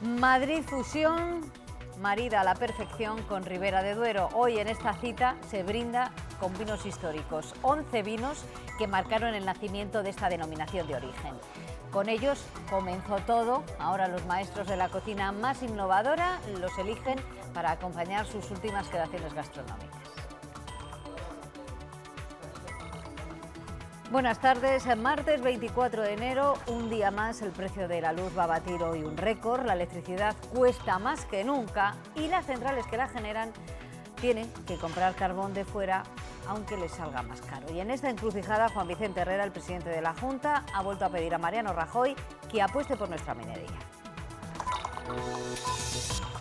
Madrid Fusión marida a la perfección con Ribera de Duero. Hoy en esta cita se brinda con vinos históricos, 11 vinos que marcaron el nacimiento de esta denominación de origen. Con ellos comenzó todo, ahora los maestros de la cocina más innovadora los eligen para acompañar sus últimas creaciones gastronómicas. Buenas tardes. Martes 24 de enero, un día más, el precio de la luz va a batir hoy un récord. La electricidad cuesta más que nunca y las centrales que la generan tienen que comprar carbón de fuera aunque les salga más caro. Y en esta encrucijada, Juan Vicente Herrera, el presidente de la Junta, ha vuelto a pedir a Mariano Rajoy que apueste por nuestra minería.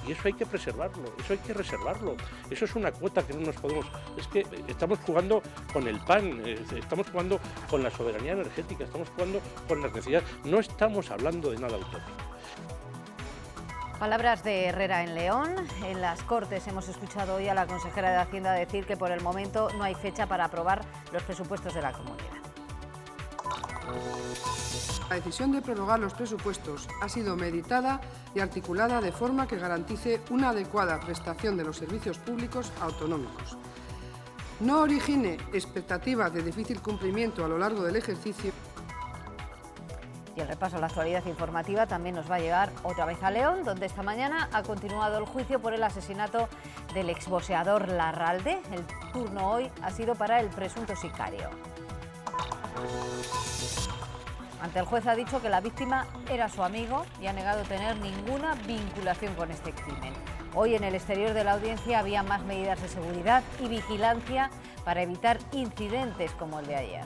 Y eso hay que preservarlo, eso hay que reservarlo. Eso es una cuota que no nos podemos... Es que estamos jugando con el pan, estamos jugando con la soberanía energética, estamos jugando con las necesidades. No estamos hablando de nada autónomo. Palabras de Herrera en León. En las Cortes hemos escuchado hoy a la consejera de Hacienda decir que por el momento no hay fecha para aprobar los presupuestos de la comunidad. La decisión de prorrogar los presupuestos ha sido meditada y articulada de forma que garantice una adecuada prestación de los servicios públicos autonómicos. No origine expectativas de difícil cumplimiento a lo largo del ejercicio. Y el repaso a la actualidad informativa también nos va a llevar otra vez a León, donde esta mañana ha continuado el juicio por el asesinato del exboseador Larralde. El turno hoy ha sido para el presunto sicario. Ante el juez ha dicho que la víctima era su amigo y ha negado tener ninguna vinculación con este crimen. Hoy en el exterior de la audiencia había más medidas de seguridad y vigilancia para evitar incidentes como el de ayer.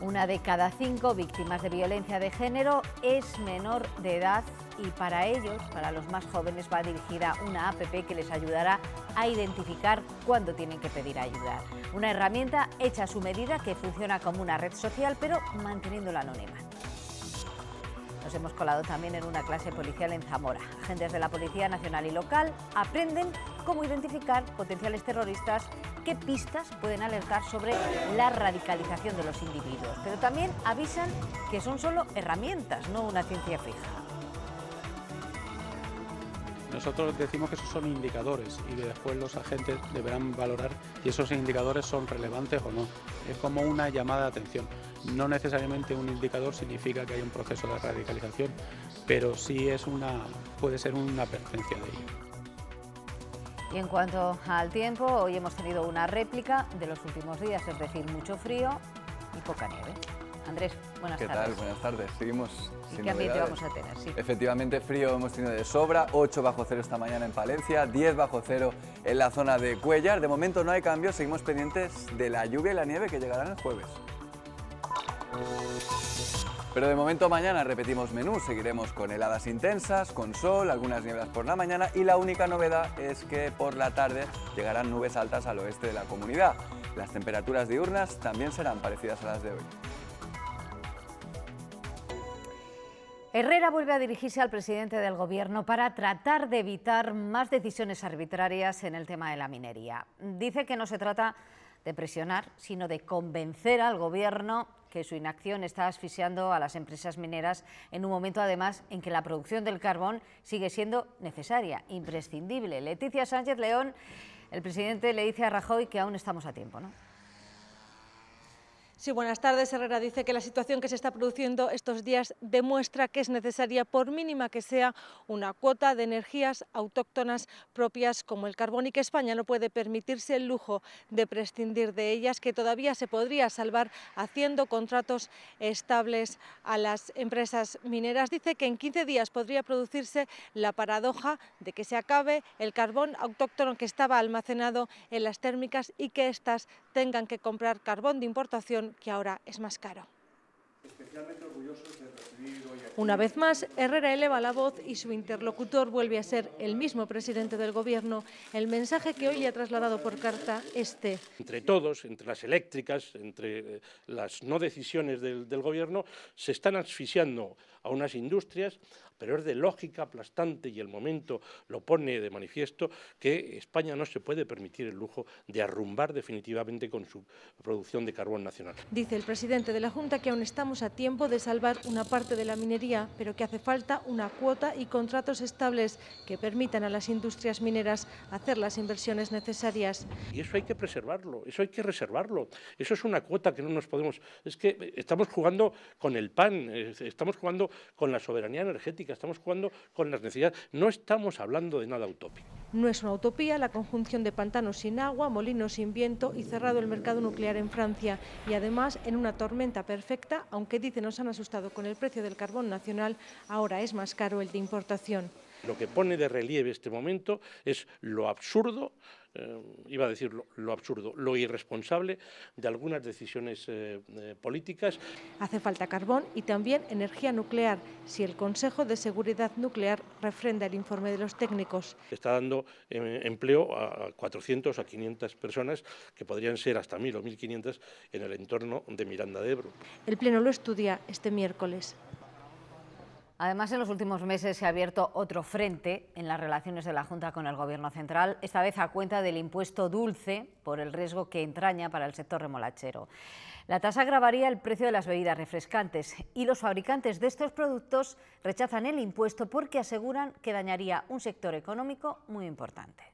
Una de cada cinco víctimas de violencia de género es menor de edad y para ellos, para los más jóvenes, va dirigida una APP que les ayudará a identificar cuándo tienen que pedir ayuda. Una herramienta hecha a su medida que funciona como una red social pero manteniendo la anónima. Nos hemos colado también en una clase policial en Zamora. Agentes de la Policía Nacional y Local aprenden cómo identificar potenciales terroristas, qué pistas pueden alertar sobre la radicalización de los individuos, pero también avisan que son solo herramientas, no una ciencia fija. Nosotros decimos que esos son indicadores y después los agentes deberán valorar si esos indicadores son relevantes o no. Es como una llamada de atención. No necesariamente un indicador significa que hay un proceso de radicalización, pero sí es una, puede ser una pertenencia de ello. Y en cuanto al tiempo, hoy hemos tenido una réplica de los últimos días, es decir, mucho frío y poca nieve. Andrés, buenas tardes. ¿Qué tal? Buenas tardes. Seguimos ¿Qué ambiente vamos a tener? Efectivamente, frío hemos tenido de sobra, 8 bajo cero esta mañana en Palencia, 10 bajo cero en la zona de Cuellar. De momento no hay cambio, seguimos pendientes de la lluvia y la nieve que llegarán el jueves. Pero de momento mañana repetimos menú, seguiremos con heladas intensas, con sol, algunas nieblas por la mañana y la única novedad es que por la tarde llegarán nubes altas al oeste de la comunidad. Las temperaturas diurnas también serán parecidas a las de hoy. Herrera vuelve a dirigirse al presidente del Gobierno para tratar de evitar más decisiones arbitrarias en el tema de la minería. Dice que no se trata de presionar, sino de convencer al Gobierno que su inacción está asfixiando a las empresas mineras en un momento, además, en que la producción del carbón sigue siendo necesaria, imprescindible. Leticia Sánchez León, el presidente le dice a Rajoy que aún estamos a tiempo, ¿no? Sí, buenas tardes. Herrera dice que la situación que se está produciendo estos días demuestra que es necesaria, por mínima que sea, una cuota de energías autóctonas propias como el carbón y que España no puede permitirse el lujo de prescindir de ellas, que todavía se podría salvar haciendo contratos estables a las empresas mineras. Dice que en 15 días podría producirse la paradoja de que se acabe el carbón autóctono que estaba almacenado en las térmicas y que estas tengan que comprar carbón de importación que ahora es más caro. Una vez más, Herrera eleva la voz y su interlocutor vuelve a ser el mismo presidente del Gobierno. El mensaje que hoy le ha trasladado por carta este. Entre todos, entre las eléctricas, entre eh, las no decisiones del, del Gobierno, se están asfixiando a unas industrias, pero es de lógica aplastante y el momento lo pone de manifiesto que España no se puede permitir el lujo de arrumbar definitivamente con su producción de carbón nacional. Dice el presidente de la Junta que aún estamos a tiempo de salvar una parte de la minería pero que hace falta una cuota y contratos estables que permitan a las industrias mineras hacer las inversiones necesarias. Y eso hay que preservarlo, eso hay que reservarlo. Eso es una cuota que no nos podemos... Es que estamos jugando con el pan, estamos jugando con la soberanía energética, estamos jugando con las necesidades. No estamos hablando de nada utópico. No es una utopía la conjunción de pantanos sin agua, molinos sin viento y cerrado el mercado nuclear en Francia. Y además en una tormenta perfecta, aunque dicen nos han asustado con el precio del carbón nacional, ahora es más caro el de importación. Lo que pone de relieve este momento es lo absurdo, eh, iba a decirlo... lo, absurdo, lo irresponsable de algunas decisiones eh, eh, políticas. Hace falta carbón y también energía nuclear, si el Consejo de Seguridad Nuclear refrenda el informe de los técnicos. Está dando empleo a 400 a 500 personas, que podrían ser hasta 1.000 o 1.500 en el entorno de Miranda de Ebro. El Pleno lo estudia este miércoles. Además, en los últimos meses se ha abierto otro frente en las relaciones de la Junta con el Gobierno central, esta vez a cuenta del impuesto dulce por el riesgo que entraña para el sector remolachero. La tasa agravaría el precio de las bebidas refrescantes y los fabricantes de estos productos rechazan el impuesto porque aseguran que dañaría un sector económico muy importante.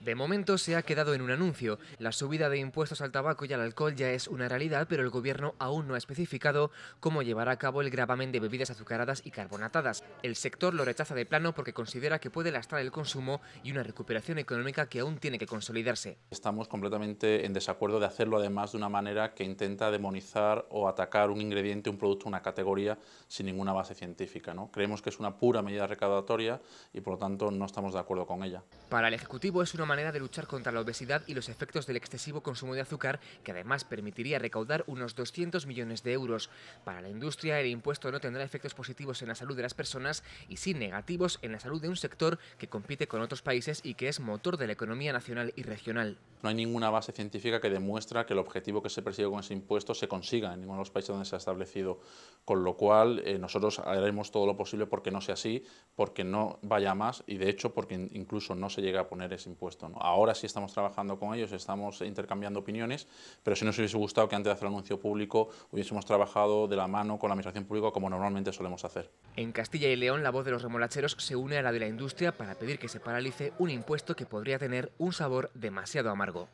De momento se ha quedado en un anuncio. La subida de impuestos al tabaco y al alcohol ya es una realidad, pero el gobierno aún no ha especificado cómo llevará a cabo el gravamen de bebidas azucaradas y carbonatadas. El sector lo rechaza de plano porque considera que puede lastrar el consumo y una recuperación económica que aún tiene que consolidarse. Estamos completamente en desacuerdo de hacerlo además de una manera que intenta demonizar o atacar un ingrediente, un producto, una categoría sin ninguna base científica. ¿no? Creemos que es una pura medida recaudatoria y por lo tanto no estamos de acuerdo con ella. Para el Ejecutivo es una manera de luchar contra la obesidad y los efectos del excesivo consumo de azúcar, que además permitiría recaudar unos 200 millones de euros. Para la industria, el impuesto no tendrá efectos positivos en la salud de las personas y sí negativos en la salud de un sector que compite con otros países y que es motor de la economía nacional y regional. No hay ninguna base científica que demuestra que el objetivo que se persigue con ese impuesto se consiga en ninguno de los países donde se ha establecido, con lo cual eh, nosotros haremos todo lo posible porque no sea así, porque no vaya más y de hecho porque incluso no se llegue a poner ese impuesto. Ahora sí estamos trabajando con ellos, estamos intercambiando opiniones, pero si nos hubiese gustado que antes de hacer el anuncio público hubiésemos trabajado de la mano con la Administración Pública como normalmente solemos hacer. En Castilla y León, la voz de los remolacheros se une a la de la industria para pedir que se paralice un impuesto que podría tener un sabor demasiado amargo.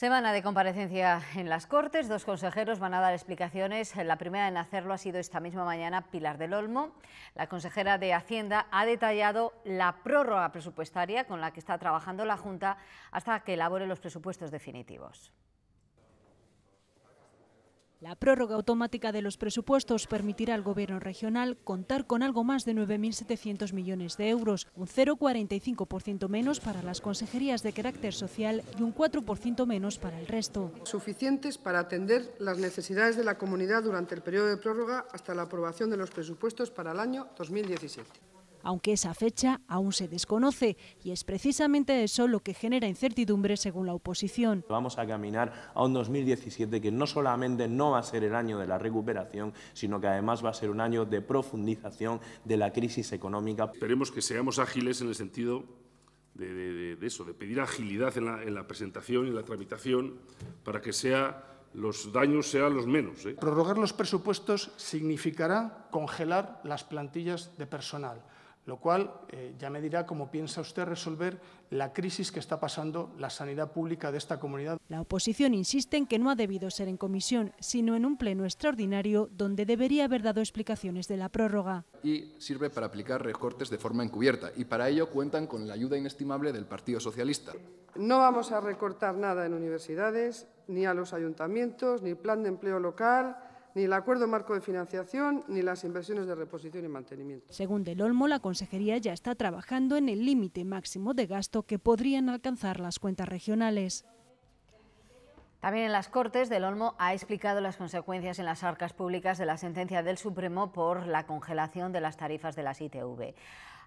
Semana de comparecencia en las Cortes. Dos consejeros van a dar explicaciones. La primera en hacerlo ha sido esta misma mañana Pilar del Olmo. La consejera de Hacienda ha detallado la prórroga presupuestaria con la que está trabajando la Junta hasta que elabore los presupuestos definitivos. La prórroga automática de los presupuestos permitirá al Gobierno regional contar con algo más de 9.700 millones de euros, un 0,45% menos para las consejerías de carácter social y un 4% menos para el resto. Suficientes para atender las necesidades de la comunidad durante el periodo de prórroga hasta la aprobación de los presupuestos para el año 2017 aunque esa fecha aún se desconoce y es precisamente eso lo que genera incertidumbre según la oposición. Vamos a caminar a un 2017 que no solamente no va a ser el año de la recuperación, sino que además va a ser un año de profundización de la crisis económica. Esperemos que seamos ágiles en el sentido de, eso, de pedir agilidad en la, presentación y la tramitación para que sea los daños sean los menos. ¿eh? Prorrogar los presupuestos significará congelar las plantillas de personal lo cual eh, ya me dirá cómo piensa usted resolver la crisis que está pasando la sanidad pública de esta comunidad. La oposición insiste en que no ha debido ser en comisión, sino en un pleno extraordinario donde debería haber dado explicaciones de la prórroga. Y sirve para aplicar recortes de forma encubierta y para ello cuentan con la ayuda inestimable del Partido Socialista. No vamos a recortar nada en universidades, ni a los ayuntamientos, ni plan de empleo local, ni el acuerdo marco de financiación ni las inversiones de reposición y mantenimiento. Según Del Olmo, la Consejería ya está trabajando en el límite máximo de gasto que podrían alcanzar las cuentas regionales. También en las Cortes, Del Olmo ha explicado las consecuencias en las arcas públicas de la sentencia del Supremo por la congelación de las tarifas de las ITV.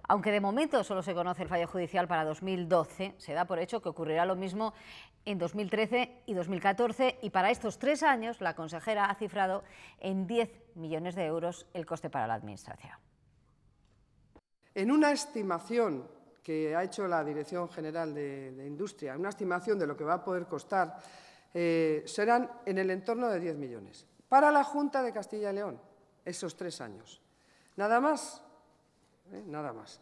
Aunque de momento solo se conoce el fallo judicial para 2012, se da por hecho que ocurrirá lo mismo en 2013 y 2014 y para estos tres años la consejera ha cifrado en 10 millones de euros el coste para la Administración. En una estimación que ha hecho la Dirección General de, Industria, Industria, una estimación de lo que va a poder costar, eh, serán en el entorno de 10 millones. Para la Junta de Castilla y León, esos tres años. Nada más ¿eh? nada más.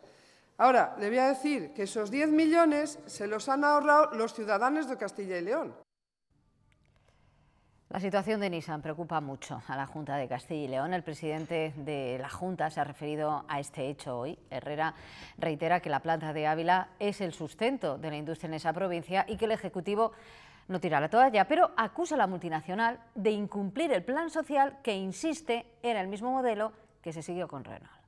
Ahora, le voy a decir que esos 10 millones se los han ahorrado los ciudadanos de Castilla y León. La situación de Nissan preocupa mucho a la Junta de Castilla y León. El presidente de la Junta se ha referido a este hecho hoy. Herrera reitera que la planta de Ávila es el sustento de la industria en esa provincia y que el Ejecutivo no tirará la toalla, pero acusa a la multinacional de incumplir el plan social que, insiste, era el mismo modelo que se siguió con Renault.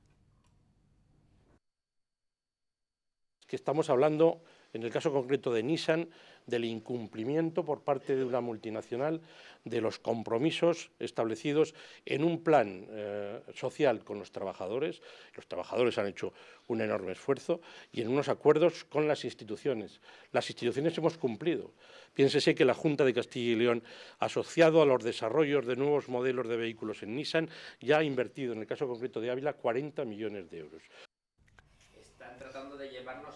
que estamos hablando, en el caso concreto de Nissan, del incumplimiento por parte de una multinacional de los compromisos establecidos en un plan eh, social con los trabajadores. Los trabajadores han hecho un enorme esfuerzo y en unos acuerdos con las instituciones. Las instituciones hemos cumplido. Piénsese que la Junta de Castilla y León, asociado a los desarrollos de nuevos modelos de vehículos en Nissan, ya ha invertido, en el caso concreto de Ávila, 40 millones de euros.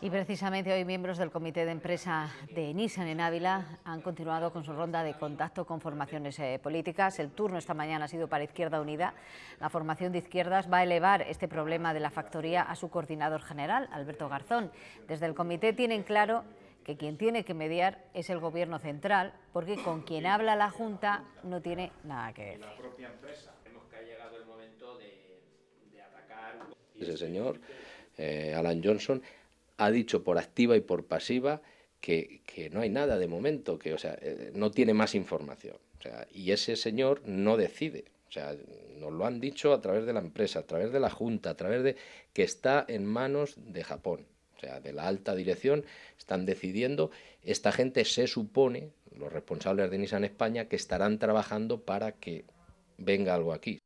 Y precisamente hoy miembros del comité de empresa de Nissan en Ávila han continuado con su ronda de contacto con formaciones eh, políticas. El turno esta mañana ha sido para Izquierda Unida. La formación de izquierdas va a elevar este problema de la factoría a su coordinador general, Alberto Garzón. Desde el comité tienen claro que quien tiene que mediar es el gobierno central, porque con quien habla la Junta no tiene nada que ver. Ese señor, eh, Alan Johnson, ha dicho por activa y por pasiva que, no hay nada de momento, que o sea, eh, no tiene más información. O sea, y ese señor no decide. O sea, nos lo han dicho a través de la empresa, a través de la Junta, a través de que está en manos de Japón. O sea, de la alta dirección están decidiendo, esta gente se supone, los responsables de Nissan España, que estarán trabajando para que venga algo aquí.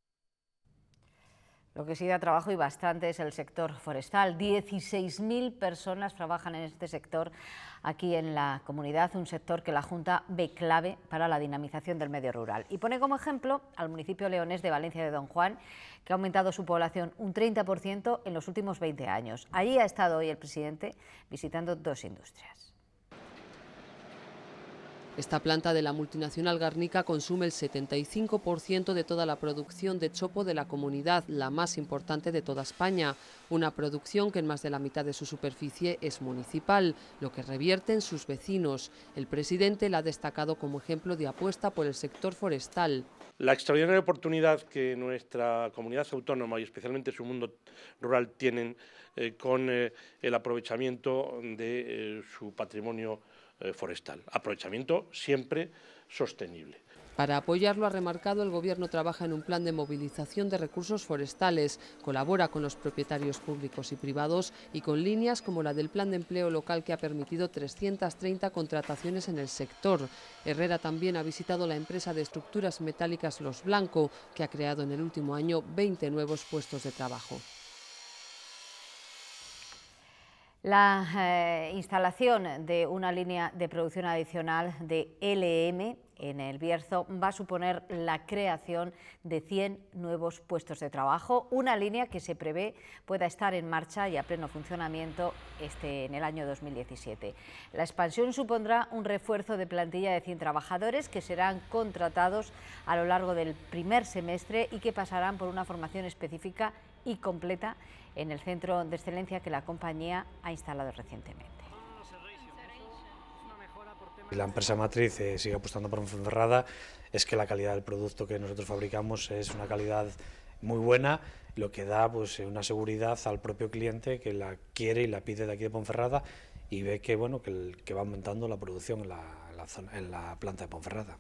Lo que sí da trabajo y bastante es el sector forestal. 16.000 personas trabajan en este sector aquí en la comunidad, un sector que la Junta ve clave para la dinamización del medio rural. Y pone como ejemplo al municipio leonés de Valencia de Don Juan, que ha aumentado su población un 30% en los últimos 20 años. Allí ha estado hoy el presidente visitando dos industrias. Esta planta de la multinacional Garnica consume el 75% de toda la producción de chopo de la comunidad, la más importante de toda España, una producción que en más de la mitad de su superficie es municipal, lo que revierte en sus vecinos. El presidente la ha destacado como ejemplo de apuesta por el sector forestal. La extraordinaria oportunidad que nuestra comunidad autónoma y especialmente su mundo rural tienen eh, con eh, el aprovechamiento de eh, su patrimonio eh, forestal. Aprovechamiento siempre sostenible. Para apoyarlo, ha remarcado, el Gobierno trabaja en un plan de movilización de recursos forestales, colabora con los propietarios públicos y privados y con líneas como la del Plan de Empleo Local que ha permitido 330 contrataciones en el sector. Herrera también ha visitado la empresa de estructuras metálicas Los Blanco, que ha creado en el último año 20 nuevos puestos de trabajo. La eh, instalación de una línea de producción adicional de LM en el Bierzo va a suponer la creación de 100 nuevos puestos de trabajo, una línea que se prevé pueda estar en marcha y a pleno funcionamiento este, en el año 2017. La expansión supondrá un refuerzo de plantilla de 100 trabajadores que serán contratados a lo largo del primer semestre y que pasarán por una formación específica y completa en el centro de excelencia que la compañía ha instalado recientemente. La empresa matriz eh, sigue apostando por Ponferrada. es que la calidad del producto que nosotros fabricamos es una calidad muy buena, lo que da pues, eh, una seguridad al propio cliente que la quiere y la pide de aquí de Ponferrada y ve que, bueno, que, va aumentando la producción la, en la planta de Ponferrada.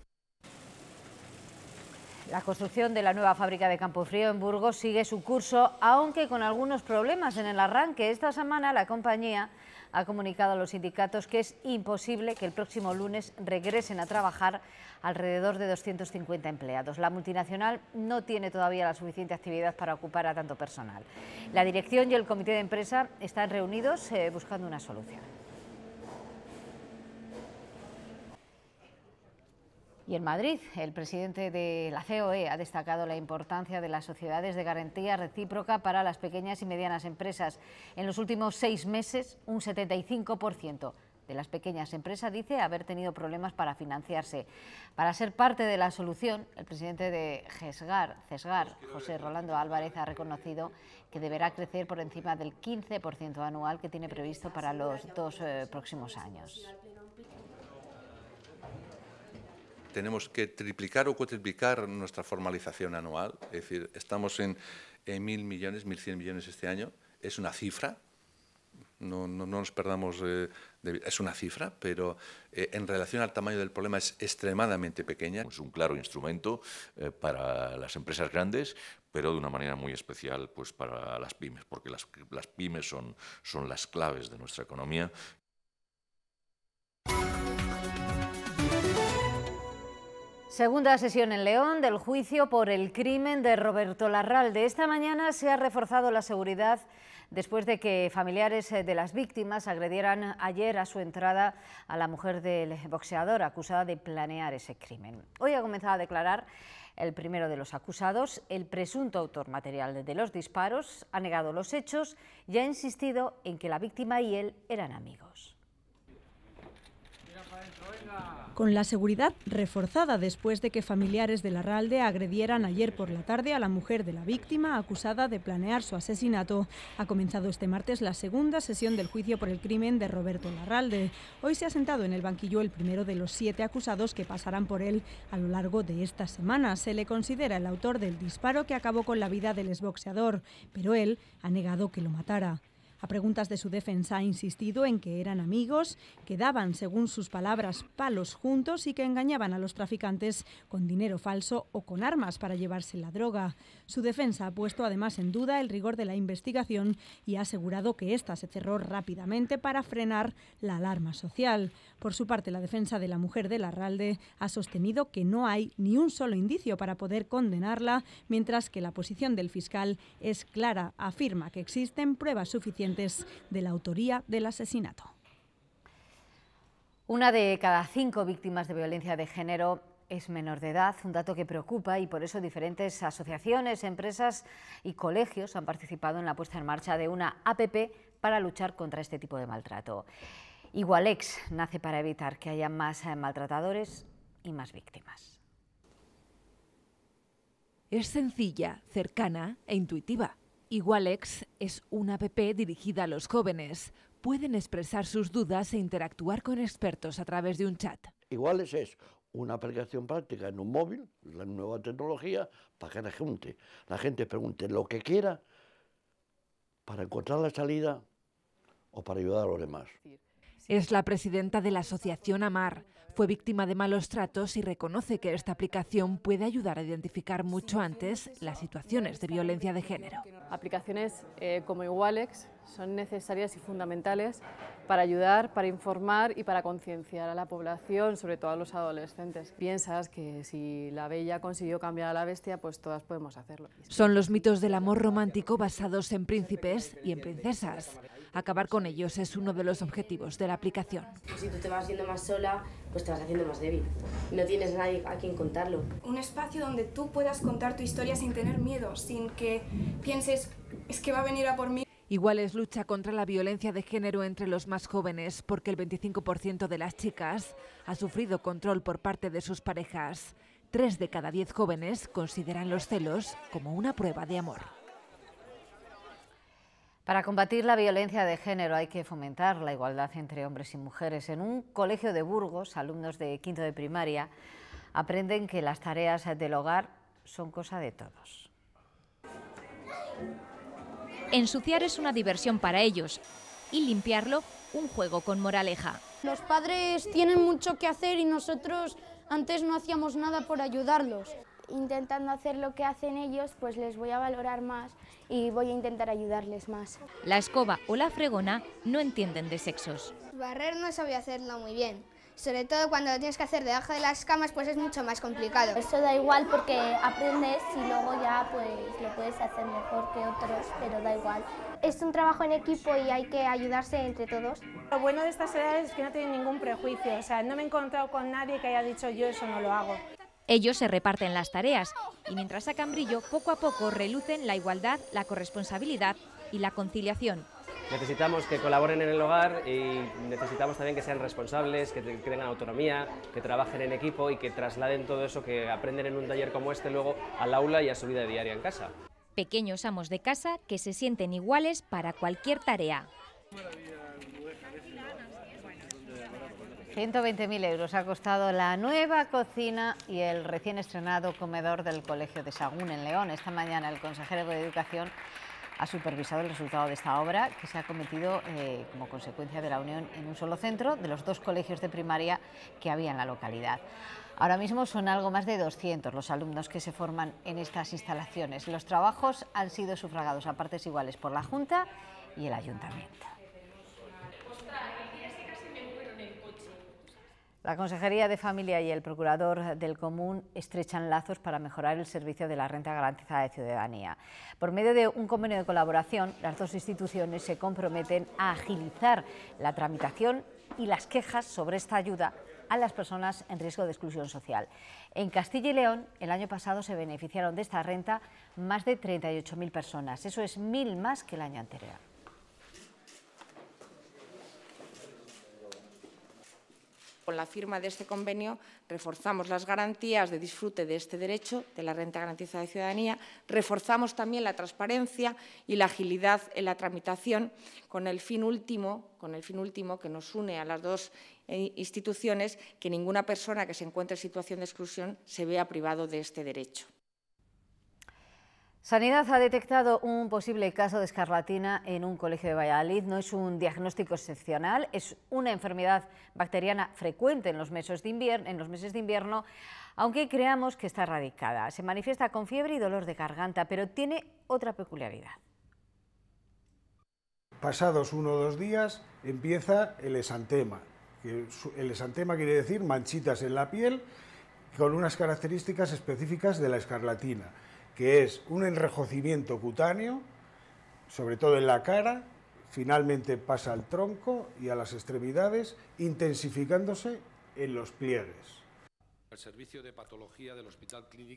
La construcción de la nueva fábrica de Campofrío en Burgos sigue su curso, aunque con algunos problemas en el arranque. Esta semana la compañía ha comunicado a los sindicatos que es imposible que el próximo lunes regresen a trabajar alrededor de 250 empleados. La multinacional no tiene todavía la suficiente actividad para ocupar a tanto personal. La dirección y el comité de empresa están reunidos eh, buscando una solución. Y en Madrid, el presidente de la COE ha destacado la importancia de las sociedades de garantía recíproca para las pequeñas y medianas empresas. En los últimos seis meses, un 75% de las pequeñas empresas dice haber tenido problemas para financiarse. Para ser parte de la solución, el presidente de GESGAR, CESGAR, pues José Rolando Álvarez, ha reconocido que deberá crecer por encima del 15% anual que tiene previsto para los dos eh, próximos años tenemos que triplicar o cuatriplicar nuestra formalización anual, es decir, estamos en, mil millones, mil cien millones este año, es una cifra, no, nos perdamos, eh, es una cifra, pero eh, en relación al tamaño del problema es extremadamente pequeña. Es un claro instrumento eh, para las empresas grandes, pero de una manera muy especial pues, para las pymes, porque las, pymes son, son las claves de nuestra economía Segunda sesión en León del juicio por el crimen de Roberto Larralde. Esta mañana se ha reforzado la seguridad después de que familiares eh, de las víctimas agredieran ayer a su entrada a la mujer del boxeador acusada de planear ese crimen. Hoy ha comenzado a declarar el primero de los acusados, el presunto autor material de los disparos, ha negado los hechos y ha insistido en que la víctima y él eran amigos. Con la seguridad reforzada después de que familiares de Larralde agredieran ayer por la tarde a la mujer de la víctima acusada de planear su asesinato, ha comenzado este martes la segunda sesión del juicio por el crimen de Roberto Larralde. Hoy se ha sentado en el banquillo el primero de los siete acusados que pasarán por él a lo largo de esta semana. Se le considera el autor del disparo que acabó con la vida del exboxeador, pero él ha negado que lo matara. A preguntas de su defensa ha insistido en que eran amigos, que daban, según sus palabras, palos juntos y que engañaban a los traficantes con dinero falso o con armas para llevarse la droga. Su defensa ha puesto además en duda el rigor de la investigación y ha asegurado que ésta se cerró rápidamente para frenar la alarma social. Por su parte, la defensa de la mujer de Larralde ha sostenido que no hay ni un solo indicio para poder condenarla, mientras que la posición del fiscal es clara. Afirma que existen pruebas suficientes de la autoría del asesinato. Una de cada cinco víctimas de violencia de género es menor de edad, un dato que preocupa y por eso diferentes asociaciones, empresas y colegios han participado en la puesta en marcha de una APP para luchar contra este tipo de maltrato. Igualex nace para evitar que haya más eh, maltratadores y más víctimas. Es sencilla, cercana e intuitiva. Igualex es una app dirigida a los jóvenes. Pueden expresar sus dudas e interactuar con expertos a través de un chat. Igualex es una aplicación práctica en un móvil, la nueva tecnología, para que la gente, la gente pregunte lo que quiera para encontrar la salida o para ayudar a los demás. Es la presidenta de la asociación AMAR. Fue víctima de malos tratos y reconoce que esta aplicación puede ayudar a identificar mucho antes las situaciones de violencia de género. Aplicaciones eh, como Igualex son necesarias y fundamentales para ayudar, para informar y para concienciar a la población, sobre todo a los adolescentes. Piensas que si la bella consiguió cambiar a la bestia, pues todas podemos hacerlo. Son los mitos del amor romántico basados en príncipes y en princesas. Acabar con ellos es uno de los objetivos de la aplicación. Si tú te vas viendo más sola, pues te vas haciendo más débil. No tienes nadie a quien contarlo. Un espacio donde tú puedas contar tu historia sin tener miedo, sin que pienses, es que va a venir a por mí. Igual es lucha contra la violencia de género entre los más jóvenes, porque el 25% de las chicas ha sufrido control por parte de sus parejas. Tres de cada diez jóvenes consideran los celos como una prueba de amor. Para combatir la violencia de género hay que fomentar la igualdad entre hombres y mujeres. En un colegio de Burgos, alumnos de quinto de primaria aprenden que las tareas del hogar son cosa de todos. Ensuciar es una diversión para ellos y limpiarlo un juego con moraleja. Los padres tienen mucho que hacer y nosotros antes no hacíamos nada por ayudarlos. Intentando hacer lo que hacen ellos, pues les voy a valorar más y voy a intentar ayudarles más. La escoba o la fregona no entienden de sexos. Barrer no sabía hacerlo muy bien, sobre todo cuando lo tienes que hacer debajo de las camas, pues es mucho más complicado. Eso da igual porque aprendes y luego ya pues lo puedes hacer mejor que otros, pero da igual. Es un trabajo en equipo y hay que ayudarse entre todos. Lo bueno de estas edades es que no tienen ningún prejuicio, o sea, no me he encontrado con nadie que haya dicho yo eso no lo hago. Ellos se reparten las tareas y mientras sacan brillo, poco a poco relucen la igualdad, la corresponsabilidad y la conciliación necesitamos que colaboren en el hogar y necesitamos también que sean responsables, que, creen tengan autonomía, que trabajen en equipo y que trasladen todo eso que aprenden en un taller como este luego al aula y a su vida diaria en casa. Pequeños amos de casa que se sienten iguales para cualquier tarea. 120.000 euros ha costado la nueva cocina y el recién estrenado comedor del Colegio de Sagún en León. Esta mañana el consejero de Educación ha supervisado el resultado de esta obra que se ha cometido eh, como consecuencia de la unión en un solo centro de los dos colegios de primaria que había en la localidad. Ahora mismo son algo más de 200 los alumnos que se forman en estas instalaciones. Los trabajos han sido sufragados a partes iguales por la Junta y el Ayuntamiento. La Consejería de Familia y el Procurador del Común estrechan lazos para mejorar el servicio de la renta garantizada de ciudadanía. Por medio de un convenio de colaboración, las dos instituciones se comprometen a agilizar la tramitación y las quejas sobre esta ayuda a las personas en riesgo de exclusión social. En Castilla y León, el año pasado se beneficiaron de esta renta más de 38.000 personas. Eso es mil más que el año anterior. con la firma de este convenio reforzamos las garantías de disfrute de este derecho, de la renta garantizada de ciudadanía, reforzamos también la transparencia y la agilidad en la tramitación con el fin último, con el fin último que nos une a las dos eh, instituciones, que ninguna persona que se encuentre en situación de exclusión se vea privado de este derecho. Sanidad ha detectado un posible caso de escarlatina en un colegio de Valladolid. No es un diagnóstico excepcional, es una enfermedad bacteriana frecuente en los meses de invierno, en los meses de invierno aunque creamos que está erradicada. Se manifiesta con fiebre y dolor de garganta, pero tiene otra peculiaridad. Pasados uno o dos días empieza el esantema. El esantema quiere decir manchitas en la piel con unas características específicas de la escarlatina que es un enrejocimiento cutáneo, sobre todo en la cara, finalmente pasa al tronco y a las extremidades, intensificándose en los pliegues. El de patología del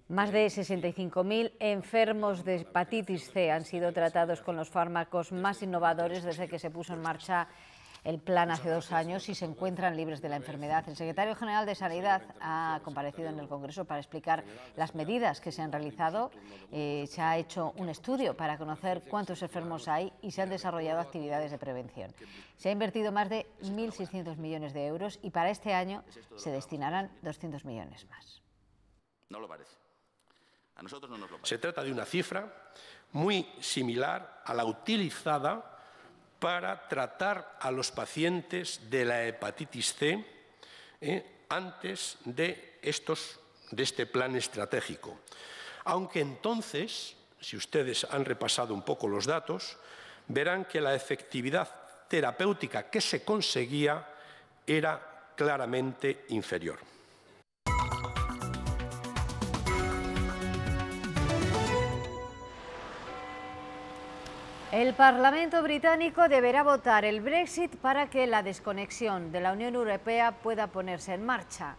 Más de 65.000 enfermos de hepatitis C han sido tratados con los fármacos más innovadores desde que se puso en marcha el plan hace dos años y se encuentran libres de la enfermedad. El secretario general de Sanidad ha comparecido en el Congreso para explicar las medidas que se han realizado. Eh, se ha hecho un estudio para conocer cuántos enfermos hay y se han desarrollado actividades de prevención. Se ha invertido más de 1.600 millones de euros y para este año se destinarán 200 millones más. No lo parece. A nosotros no nos lo parece. Se trata de una cifra muy similar a la utilizada para tratar a los pacientes de la hepatitis C ¿eh? antes de, de este plan estratégico. Aunque entonces, si ustedes han repasado un poco los datos, verán que la efectividad terapéutica que se conseguía era claramente inferior. El Parlamento británico deberá votar el Brexit para que la desconexión de la Unión Europea pueda ponerse en marcha.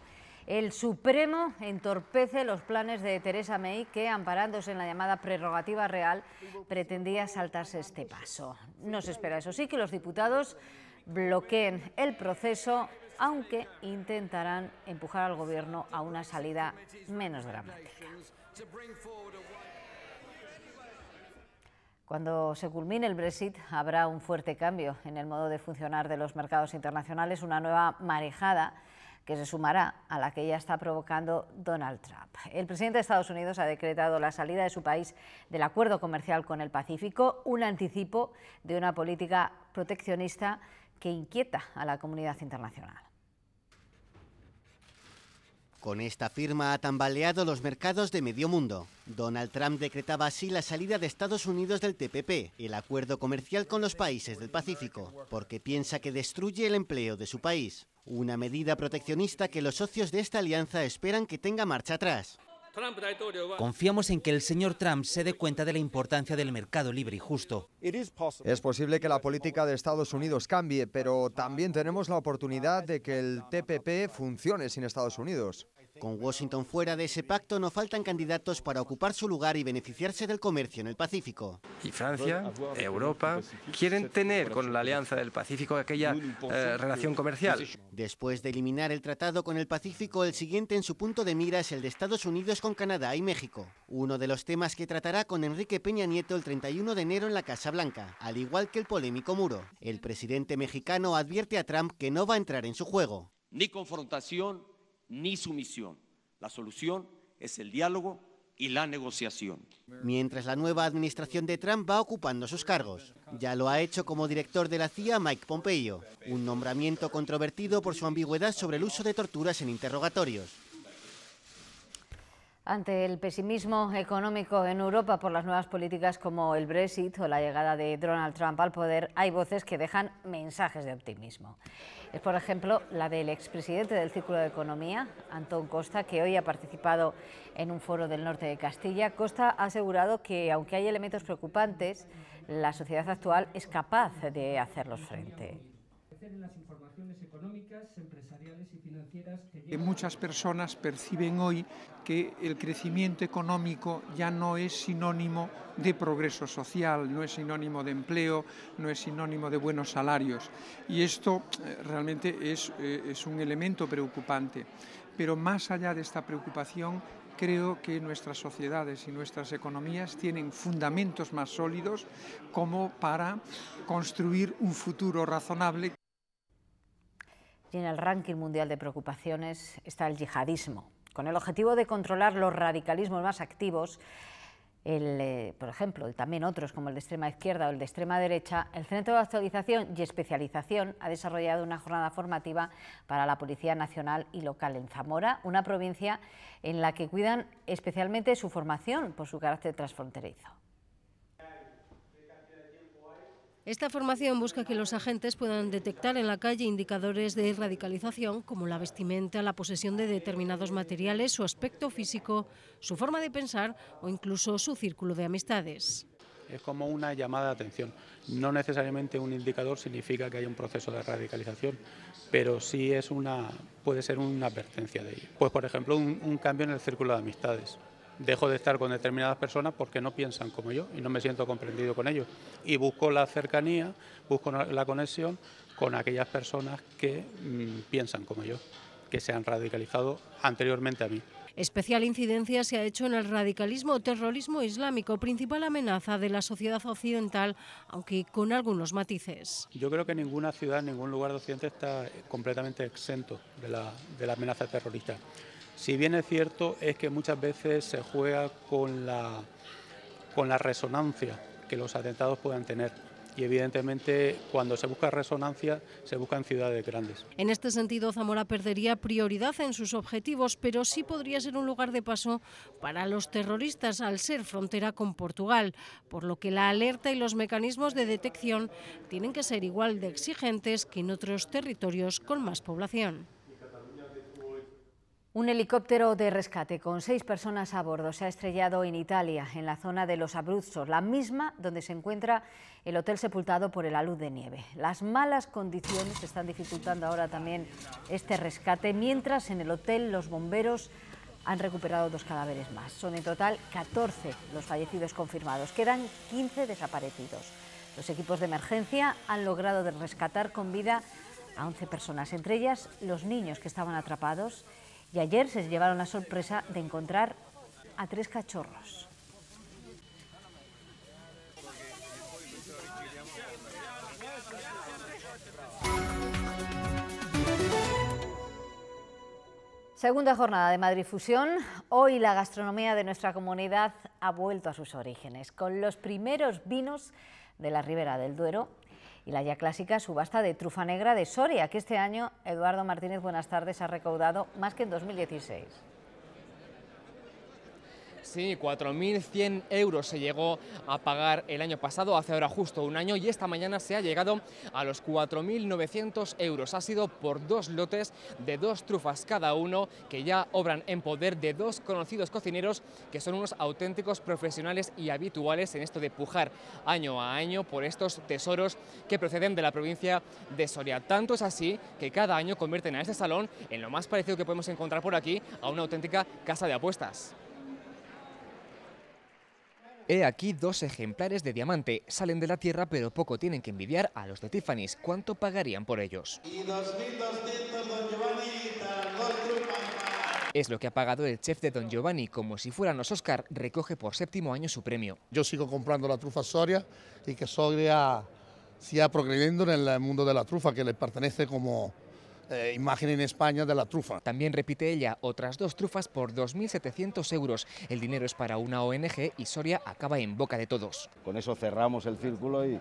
El Supremo entorpece los planes de Theresa May, que, amparándose en la llamada prerrogativa real, pretendía saltarse este paso. No se espera, eso sí, que los diputados bloqueen el proceso, aunque intentarán empujar al Gobierno a una salida menos dramática. Cuando se culmine el Brexit habrá un fuerte cambio en el modo de funcionar de los mercados internacionales, una nueva marejada que se sumará a la que ya está provocando Donald Trump. El presidente de Estados Unidos ha decretado la salida de su país del acuerdo comercial con el Pacífico, un anticipo de una política proteccionista que inquieta a la comunidad internacional. Con esta firma ha tambaleado los mercados de medio mundo. Donald Trump decretaba así la salida de Estados Unidos del TPP, el acuerdo comercial con los países del Pacífico, porque piensa que destruye el empleo de su país. Una medida proteccionista que los socios de esta alianza esperan que tenga marcha atrás. Confiamos en que el señor Trump se dé cuenta de la importancia del mercado libre y justo. Es posible que la política de Estados Unidos cambie, pero también tenemos la oportunidad de que el TPP funcione sin Estados Unidos. Con Washington fuera de ese pacto no faltan candidatos para ocupar su lugar y beneficiarse del comercio en el Pacífico. Y Francia, Europa, quieren tener con la Alianza del Pacífico aquella eh, relación comercial. Después de eliminar el tratado con el Pacífico, el siguiente en su punto de mira es el de Estados Unidos con Canadá y México. Uno de los temas que tratará con Enrique Peña Nieto el 31 de enero en la Casa Blanca, al igual que el polémico muro. El presidente mexicano advierte a Trump que no va a entrar en su juego. Ni confrontación ni sumisión. La solución es el diálogo y la negociación. Mientras la nueva administración de Trump va ocupando sus cargos, ya lo ha hecho como director de la CIA Mike Pompeo, un nombramiento controvertido por su ambigüedad sobre el uso de torturas en interrogatorios. Ante el pesimismo económico en Europa por las nuevas políticas como el Brexit o la llegada de Donald Trump al poder, hay voces que dejan mensajes de optimismo. Es, por ejemplo, la del expresidente del Círculo de Economía, Antón Costa, que hoy ha participado en un foro del norte de Castilla. Costa ha asegurado que, aunque hay elementos preocupantes, la sociedad actual es capaz de hacerlos frente en las informaciones económicas, empresariales y financieras que Muchas personas perciben hoy que el crecimiento económico ya no es sinónimo de progreso social, no es sinónimo de empleo, no es sinónimo de buenos salarios. Y esto eh, realmente es, eh, es un elemento preocupante. Pero más allá de esta preocupación, creo que nuestras sociedades y nuestras economías tienen fundamentos más sólidos como para construir un futuro razonable. Y en el ranking mundial de preocupaciones está el yihadismo. Con el objetivo de controlar los radicalismos más activos, eh, por ejemplo, y también otros como el de extrema izquierda o el de extrema derecha, el Centro de Actualización y Especialización ha desarrollado una jornada formativa para la Policía Nacional y Local en Zamora, una provincia en la que cuidan especialmente su formación por su carácter transfronterizo. Esta formación busca que los agentes puedan detectar en la calle indicadores de radicalización como la vestimenta, la posesión de determinados materiales, su aspecto físico, su forma de pensar o incluso su círculo de amistades. Es como una llamada de atención. No necesariamente un indicador significa que hay un proceso de radicalización, pero sí es una, puede ser una advertencia de ello. Pues por ejemplo un cambio en el círculo de amistades dejo de estar con determinadas personas porque no piensan como yo y no me siento comprendido con ellos. Y busco la cercanía, busco la conexión con aquellas personas que mm, piensan como yo, que se han radicalizado anteriormente a mí. Especial incidencia se ha hecho en el radicalismo o terrorismo islámico, principal amenaza de la sociedad occidental, aunque con algunos matices. Yo creo que ninguna ciudad, ningún lugar de Occidente está completamente exento de de la amenaza terrorista. Si bien es cierto, es que muchas veces se juega con la, con la resonancia que los atentados puedan tener y evidentemente cuando se busca resonancia se buscan ciudades grandes. En este sentido, Zamora perdería prioridad en sus objetivos, pero sí podría ser un lugar de paso para los terroristas al ser frontera con Portugal, por lo que la alerta y los mecanismos de detección tienen que ser igual de exigentes que en otros territorios con más población. Un helicóptero de rescate con seis personas a bordo se ha estrellado en Italia, en la zona de los Abruzos, la misma donde se encuentra el hotel sepultado por el alud de nieve. Las malas condiciones están dificultando ahora también este rescate, mientras en el hotel los bomberos han recuperado dos cadáveres más. Son en total 14 los fallecidos confirmados, quedan 15 desaparecidos. Los equipos de emergencia han logrado rescatar con vida a 11 personas, entre ellas los niños que estaban atrapados y ayer se llevaron la sorpresa de encontrar a tres cachorros. Segunda jornada de Madrid Fusión. Hoy la gastronomía de nuestra comunidad ha vuelto a sus orígenes, con los primeros vinos de la Ribera del Duero y la ya clásica subasta de trufa negra de Soria, que este año, Eduardo Martínez, buenas tardes, ha recaudado más que en 2016. Sí, 4.100 euros se llegó a pagar el año pasado, hace ahora justo un año, y esta mañana se ha llegado a los 4.900 euros. Ha sido por dos lotes de dos trufas cada uno que ya obran en poder de dos conocidos cocineros que son unos auténticos profesionales y habituales en esto de pujar año a año por estos tesoros que proceden de la provincia de Soria. Tanto es así que cada año convierten a este salón en lo más parecido que podemos encontrar por aquí a una auténtica casa de apuestas. He aquí dos ejemplares de diamante. Salen de la tierra, pero poco tienen que envidiar a los de Tiffany's. ¿Cuánto pagarían por ellos? es lo que ha pagado el chef de Don Giovanni. Como si fueran los Oscar, recoge por séptimo año su premio. Yo sigo comprando la trufa Soria y que Soria siga progrediendo en el mundo de la trufa, que le pertenece como, eh, imagen en España de la trufa. También repite ella otras dos trufas por 2.700 euros. El dinero es para una ONG y Soria acaba en boca de todos. Con eso cerramos el círculo y,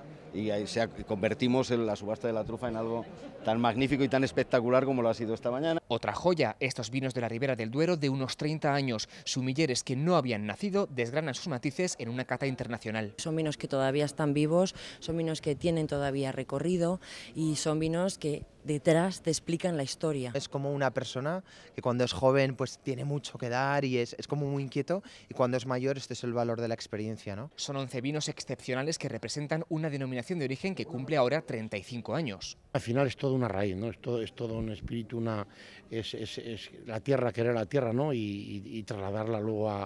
se convertimos en la subasta de la trufa en algo tan magnífico y tan espectacular como lo ha sido esta mañana. Otra joya, estos vinos de la Ribera del Duero de unos 30 años. Sumilleres que no habían nacido desgranan sus matices en una cata internacional. Son vinos que todavía están vivos, son vinos que tienen todavía recorrido y son vinos que detrás despliegan la historia. Es como una persona que cuando es joven pues tiene mucho que dar y es, es como muy inquieto y cuando es mayor este es el valor de la experiencia. ¿no? Son 11 vinos excepcionales que representan una denominación de origen que cumple ahora 35 años. Al final es toda una raíz, ¿no? es, todo, es todo un espíritu, una, es, es, la tierra querer la tierra ¿no? y, trasladarla luego a,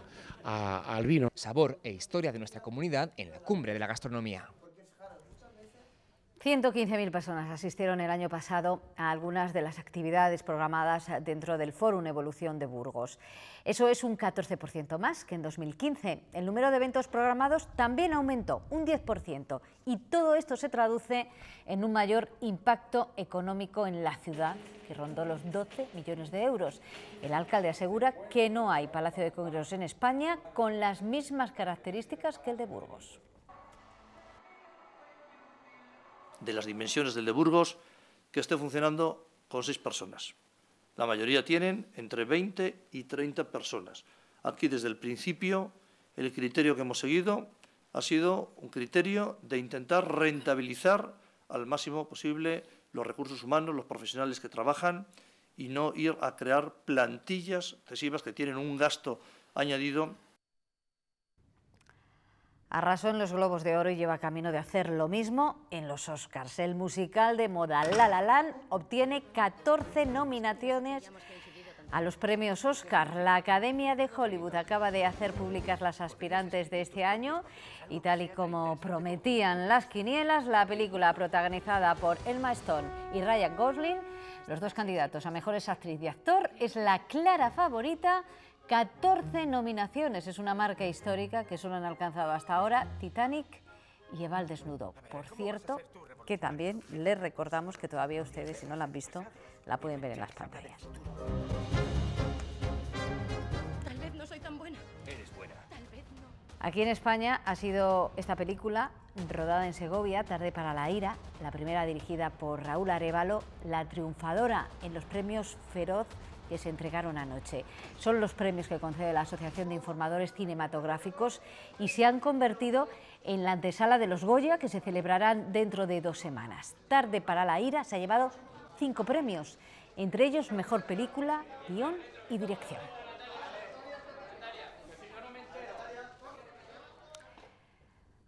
al vino. Sabor e historia de nuestra comunidad en la cumbre de la gastronomía. 115.000 personas asistieron el año pasado a algunas de las actividades programadas dentro del Fórum Evolución de Burgos. Eso es un 14% más que en 2015. El número de eventos programados también aumentó un 10% y todo esto se traduce en un mayor impacto económico en la ciudad que rondó los 12 millones de euros. El alcalde asegura que no hay Palacio de Congresos en España con las mismas características que el de Burgos de las dimensiones del de Burgos que esté funcionando con seis personas. La mayoría tienen entre 20 y 30 personas. Aquí desde el principio el criterio que hemos seguido ha sido un criterio de intentar rentabilizar al máximo posible los recursos humanos, los profesionales que trabajan y no ir a crear plantillas excesivas que tienen un gasto añadido Arrasó en los Globos de Oro y lleva camino de hacer lo mismo en los Oscars. El musical de moda La La Land obtiene 14 nominaciones a los premios Oscar. La Academia de Hollywood acaba de hacer públicas las aspirantes de este año y tal y como prometían las quinielas, la película protagonizada por Elma Stone y Ryan Gosling, los dos candidatos a mejores actriz y actor, es la clara favorita 14 nominaciones, es una marca histórica que solo han alcanzado hasta ahora Titanic y Eva al desnudo. Por cierto, que también les recordamos que todavía ustedes, si no la han visto, la pueden ver en las pantallas. Tal vez no soy tan buena. Eres buena. Aquí en España ha sido esta película, rodada en Segovia, Tarde para la Ira, la primera dirigida por Raúl Arevalo, la triunfadora en los premios Feroz que se entregaron anoche. Son los premios que concede la Asociación de Informadores Cinematográficos y se han convertido en la antesala de los Goya que se celebrarán dentro de dos semanas. Tarde para la ira se ha llevado cinco premios, entre ellos Mejor Película, Guión y Dirección.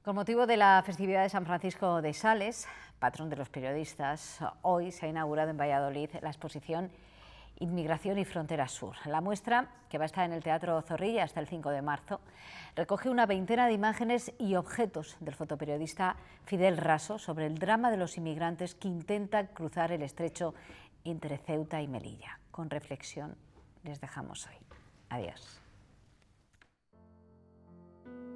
Con motivo de la festividad de San Francisco de Sales, patrón de los periodistas, hoy se ha inaugurado en Valladolid la exposición Inmigración y Frontera Sur. La muestra, que va a estar en el Teatro Zorrilla hasta el 5 de marzo, recoge una veintena de imágenes y objetos del fotoperiodista Fidel Raso sobre el drama de los inmigrantes que intentan cruzar el estrecho entre Ceuta y Melilla. Con reflexión les dejamos hoy. Adiós.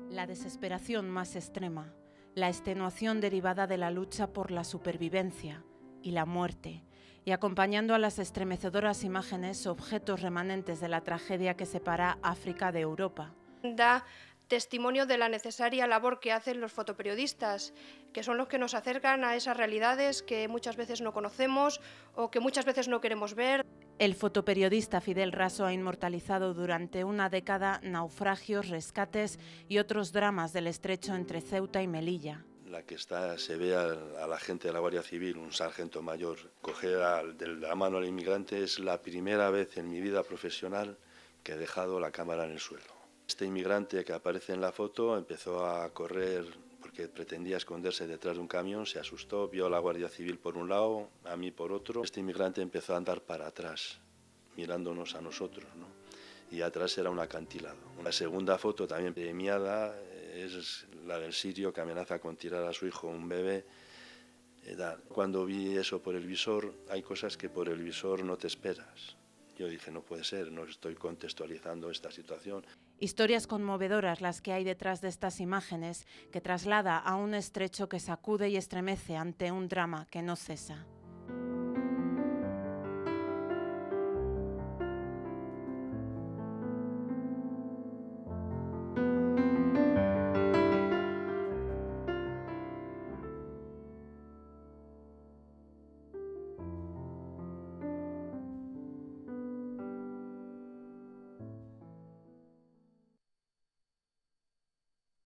La desesperación más extrema, la extenuación derivada de la lucha por la supervivencia y la muerte y acompañando a las estremecedoras imágenes objetos remanentes de la tragedia que separa África de Europa. Da testimonio de la necesaria labor que hacen los fotoperiodistas, que son los que nos acercan a esas realidades que muchas veces no conocemos o que muchas veces no queremos ver. El fotoperiodista Fidel Raso ha inmortalizado durante una década naufragios, rescates y otros dramas del estrecho entre Ceuta y Melilla la que está, se ve a, la gente de la Guardia Civil, un sargento mayor, coger de la mano al inmigrante, es la primera vez en mi vida profesional que he dejado la cámara en el suelo. Este inmigrante que aparece en la foto empezó a correr porque pretendía esconderse detrás de un camión, se asustó, vio a la Guardia Civil por un lado, a mí por otro. Este inmigrante empezó a andar para atrás, mirándonos a nosotros, y atrás era un acantilado. Una segunda foto también premiada es la del sirio que amenaza con tirar a su hijo un bebé. Cuando vi eso por el visor, hay cosas que por el visor no te esperas. Yo dije, no puede ser, no estoy contextualizando esta situación. Historias conmovedoras las que hay detrás de estas imágenes, que traslada a un estrecho que sacude y estremece ante un drama que no cesa.